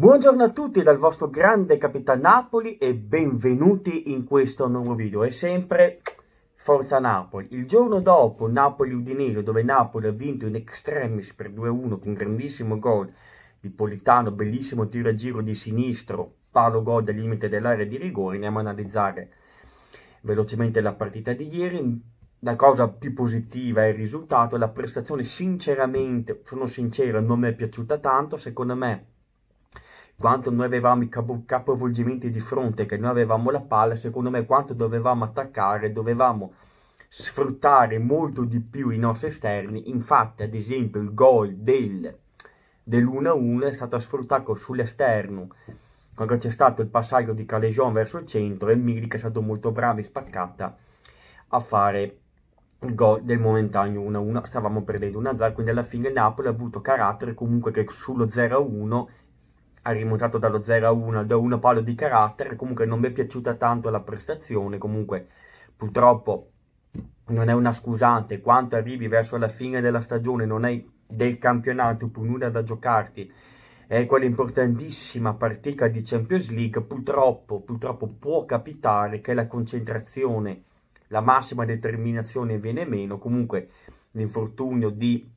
Buongiorno a tutti dal vostro grande Capitan Napoli e benvenuti in questo nuovo video. È sempre Forza Napoli. Il giorno dopo Napoli-Udinese, dove Napoli ha vinto in extremis per 2-1 con grandissimo gol di Politano, bellissimo tiro a giro di sinistro, palo gol dal limite dell'area di rigore, andiamo a analizzare velocemente la partita di ieri. La cosa più positiva è il risultato, la prestazione sinceramente, sono sincero, non mi è piaciuta tanto, secondo me quanto noi avevamo i capovolgimenti di fronte, che noi avevamo la palla, secondo me quanto dovevamo attaccare, dovevamo sfruttare molto di più i nostri esterni, infatti ad esempio il gol del, dell'1-1 è stato sfruttato sull'esterno, quando c'è stato il passaggio di Calejon verso il centro e Milik è stato molto bravo e spaccata a fare il gol del momentaneo 1-1, stavamo perdendo 1-0, quindi alla fine il Napoli ha avuto carattere comunque che sullo 0-1 ha rimontato dallo 0-1 a al 2-1 palo di carattere, comunque non mi è piaciuta tanto la prestazione, comunque purtroppo non è una scusante, quanto arrivi verso la fine della stagione, non hai del campionato più nulla da giocarti, è quella importantissima partita di Champions League, purtroppo, purtroppo può capitare che la concentrazione, la massima determinazione viene meno, comunque l'infortunio di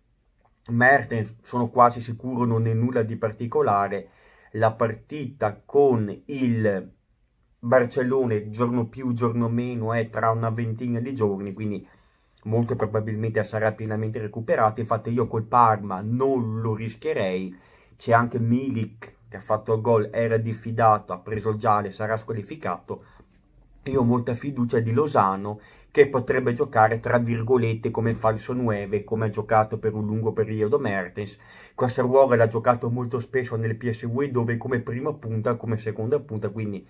Mertens sono quasi sicuro non è nulla di particolare, la partita con il Barcellone giorno più, giorno meno, è tra una ventina di giorni, quindi molto probabilmente sarà pienamente recuperato. Infatti io col Parma non lo rischierei. C'è anche Milik che ha fatto il gol, era diffidato, ha preso il giallo, sarà squalificato, io ho molta fiducia di Lozano che potrebbe giocare tra virgolette come falso 9, come ha giocato per un lungo periodo Mertens. Questo ruolo l'ha giocato molto spesso nel PSV dove come prima punta, come seconda punta, quindi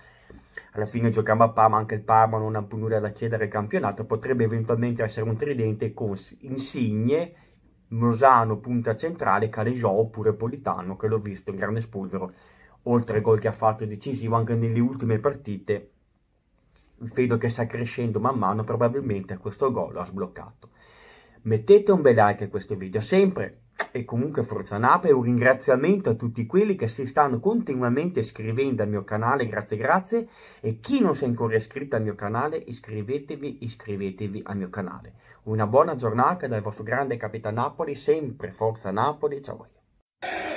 alla fine giocava a Parma, anche il Parma non ha più nulla da chiedere al campionato, potrebbe eventualmente essere un tridente con Insigne, Lozano punta centrale, Calejò oppure Politano che l'ho visto in grande spolvero, oltre al gol che ha fatto decisivo anche nelle ultime partite vedo che sta crescendo man mano probabilmente questo gol lo ha sbloccato mettete un bel like a questo video sempre e comunque Forza Napoli, un ringraziamento a tutti quelli che si stanno continuamente iscrivendo al mio canale, grazie grazie, e chi non si è ancora iscritto al mio canale, iscrivetevi, iscrivetevi al mio canale. Una buona giornata dal vostro grande capitano Napoli, sempre Forza Napoli, ciao a